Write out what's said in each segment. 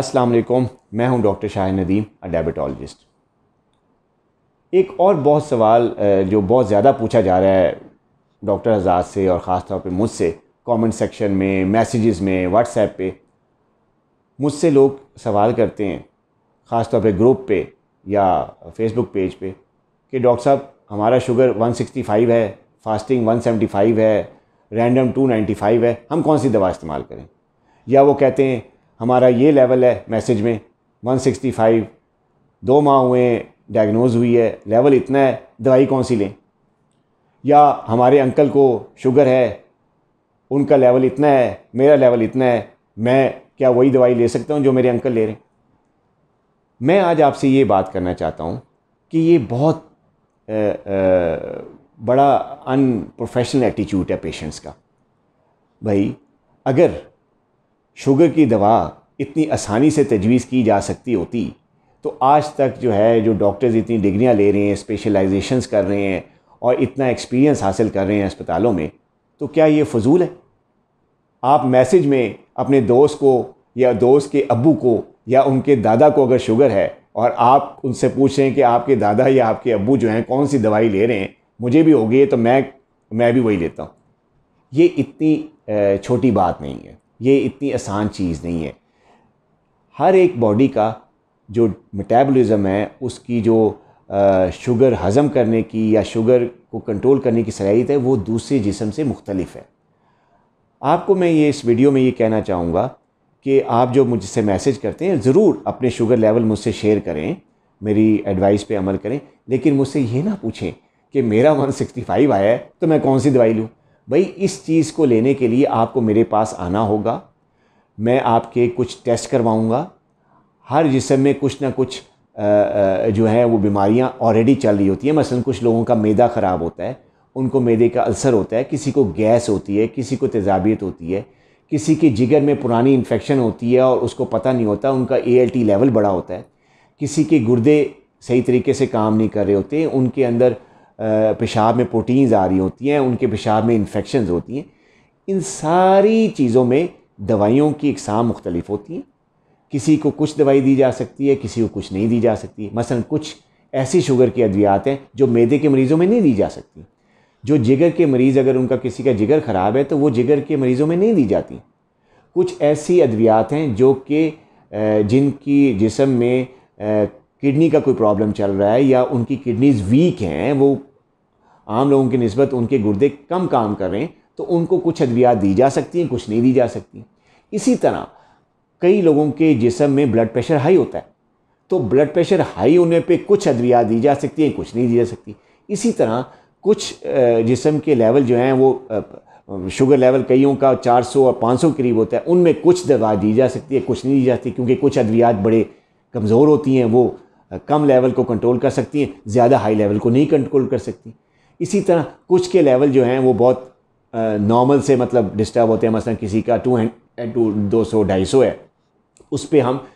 अस्सलाम वालेकुम मैं हूं doctor Shah Nadeem a diabetologist एक और बहुत सवाल जो बहुत ज़्यादा पूछा जा रहा है डॉक्टर आजाद से और ख़ास तौर पे मुझसे कमेंट सेक्शन में मैसेजेस में व्हाट्सएप पे मुझसे लोग सवाल करते हैं ख़ास तौर पे ग्रुप पे या फेसबुक पेज पे कि डॉक्टर साहब हमारा शुगर 165 है फास्टिंग 175 है रैंडम 295 है हम कौन सी दवा इस्तेमाल करें या वो कहते हैं हमारा ये लेवल है मैसेज में 165 दो माह हुए डायग्नोज हुई है लेवल इतना है दवाई कौन सी लें या हमारे अंकल को शुगर है उनका लेवल इतना है मेरा लेवल इतना है मैं क्या वही दवाई ले सकता हूँ जो मेरे अंकल ले रहे हैं मैं आज आपसे ये बात करना चाहता हूँ कि ये बहुत आ, आ, बड़ा अनप्रोफेशनल एटीट्यूड है पेशेंट्स का भाई अगर शुगर की दवा इतनी आसानी से तजवीज़ की जा सकती होती तो आज तक जो है जो डॉक्टर्स इतनी डिग्रियां ले रहे हैं स्पेशलाइजेशन कर रहे हैं और इतना एक्सपीरियंस हासिल कर रहे हैं अस्पतालों में तो क्या ये फजूल है आप मैसेज में अपने दोस्त को या दोस्त के अबू को या उनके दादा को अगर शुगर है और आप उनसे पूछ रहे हैं कि आपके दादा या आपके अबू जो हैं कौन सी दवाई ले रहे हैं मुझे भी हो गई है तो मैं मैं भी वही लेता हूँ ये इतनी छोटी बात नहीं है ये इतनी आसान चीज़ नहीं है हर एक बॉडी का जो मेटाबॉलिज़्म है उसकी जो शुगर हज़म करने की या शुगर को कंट्रोल करने की सलाहियत है वो दूसरे जिसम से मुख्तलिफ है आपको मैं ये इस वीडियो में ये कहना चाहूँगा कि आप जो मुझसे मैसेज करते हैं ज़रूर अपने शुगर लेवल मुझसे शेयर करें मेरी एडवाइस पे अमल करें लेकिन मुझसे ये ना पूछें कि मेरा 165 आया है तो मैं कौन सी दवाई लूँ भाई इस चीज़ को लेने के लिए आपको मेरे पास आना होगा मैं आपके कुछ टेस्ट करवाऊँगा हर जिसम में कुछ ना कुछ जो है वो बीमारियाँ ऑलरेडी चल रही होती हैं मसलन कुछ लोगों का मैदा ख़राब होता है उनको मैदे का अल्सर होता है किसी को गैस होती है किसी को तेजाबियत होती है किसी के जिगर में पुरानी इन्फेक्शन होती है और उसको पता नहीं होता उनका ए लेवल बड़ा होता है किसी के गुर्दे सही तरीके से काम नहीं कर रहे होते उनके अंदर पेशाब में प्रोटीन्स आ रही होती हैं उनके पेशाब में इन्फेक्शन होती हैं इन सारी चीज़ों में दवाइयों की इकसाम मुख्तलिफ होती हैं किसी को कुछ दवाई दी जा सकती है किसी को कुछ नहीं दी जा सकती मसलन कुछ ऐसी शुगर की अद्वियात हैं जो मैदे के मरीज़ों में नहीं दी जा सकती जो जिगर के मरीज़ अगर उनका किसी का जिगर ख़राब है तो वो जिगर के मरीज़ों में नहीं दी जाती कुछ ऐसी अद्वियात हैं जो कि जिनकी जिसम में किडनी का कोई प्रॉब्लम चल रहा है या उनकी किडनीज़ वीक हैं वो आम लोगों की नस्बत उनके गुर्दे कम काम कर रहे हैं तो उनको कुछ अद्वियात दी जा सकती हैं कुछ नहीं दी जा सकती इसी तरह कई लोगों के जिसम में ब्लड प्रेशर हाई होता है तो ब्लड प्रेशर हाई होने पे कुछ अद्वियात दी जा सकती हैं कुछ नहीं दी जा सकती इसी तरह कुछ जिसम के लेवल जो हैं वो शुगर लेवल कईयों का 400 और 500 करीब होता है उनमें कुछ दवा दी जा सकती है कुछ नहीं दी जाती क्योंकि कुछ अद्वियात बड़े कमज़ोर होती हैं वो कम लेवल को कंट्रोल कर सकती हैं ज़्यादा हाई लेवल को नहीं कंट्रोल कर सकती इसी तरह कुछ के लेवल जो हैं वो बहुत नॉर्मल से मतलब डिस्टर्ब होते हैं मसलन किसी का टू टू दो सौ ढाई सौ है उस पर हम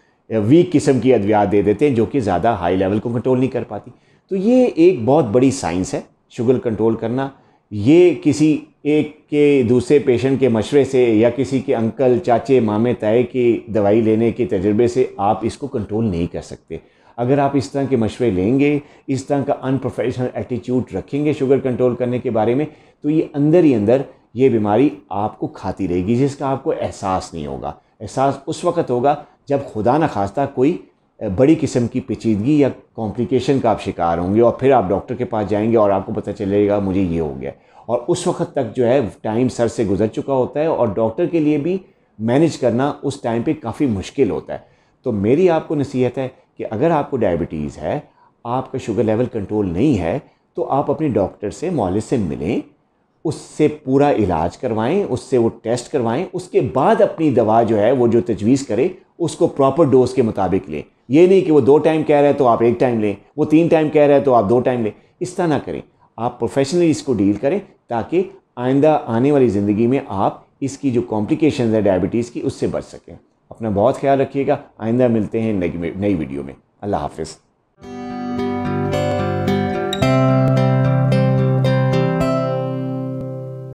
वीक किस्म की अद्वियात दे देते हैं जो कि ज़्यादा हाई लेवल को कंट्रोल नहीं कर पाती तो ये एक बहुत बड़ी साइंस है शुगर कंट्रोल करना ये किसी एक के दूसरे पेशेंट के मशवरे से या किसी के अंकल चाचे मामे ताए की दवाई लेने के तजर्बे से आप इसको कंट्रोल नहीं कर सकते अगर आप इस तरह के मशवरे लेंगे इस तरह का अनप्रोफेशनल एटीट्यूड रखेंगे शुगर कंट्रोल करने के बारे में तो ये अंदर ही अंदर ये बीमारी आपको खाती रहेगी जिसका आपको एहसास नहीं होगा एहसास उस वक्त होगा जब खुदा न खास्ता कोई बड़ी किस्म की पेचीदगी या कॉम्प्लिकेशन का आप शिकार होंगे और फिर आप डॉक्टर के पास जाएंगे और आपको पता चलेगा मुझे ये हो गया और उस वक्त तक जो है टाइम सर से गुजर चुका होता है और डॉक्टर के लिए भी मैनेज करना उस टाइम पे काफ़ी मुश्किल होता है तो मेरी आपको नसीहत है कि अगर आपको डायबिटीज़ है आपका शुगर लेवल कंट्रोल नहीं है तो आप अपने डॉक्टर से मॉलिसिन मिलें उससे पूरा इलाज करवाएं उससे वो टेस्ट करवाएं उसके बाद अपनी दवा जो है वो जो तजवीज़ करे उसको प्रॉपर डोज के मुताबिक लें ये नहीं कि वो दो टाइम कह रहे हैं तो आप एक टाइम लें वो तीन टाइम कह रहे हैं तो आप दो टाइम लें इस तरह ना करें आप प्रोफेशनली इसको डील करें ताकि आइंदा आने वाली ज़िंदगी में आप इसकी जो कॉम्प्लिकेशन है डायबिटीज़ की उससे बच सकें अपना बहुत ख्याल रखिएगा आइंदा मिलते हैं नई वीडियो में अल्लाह हाफिज़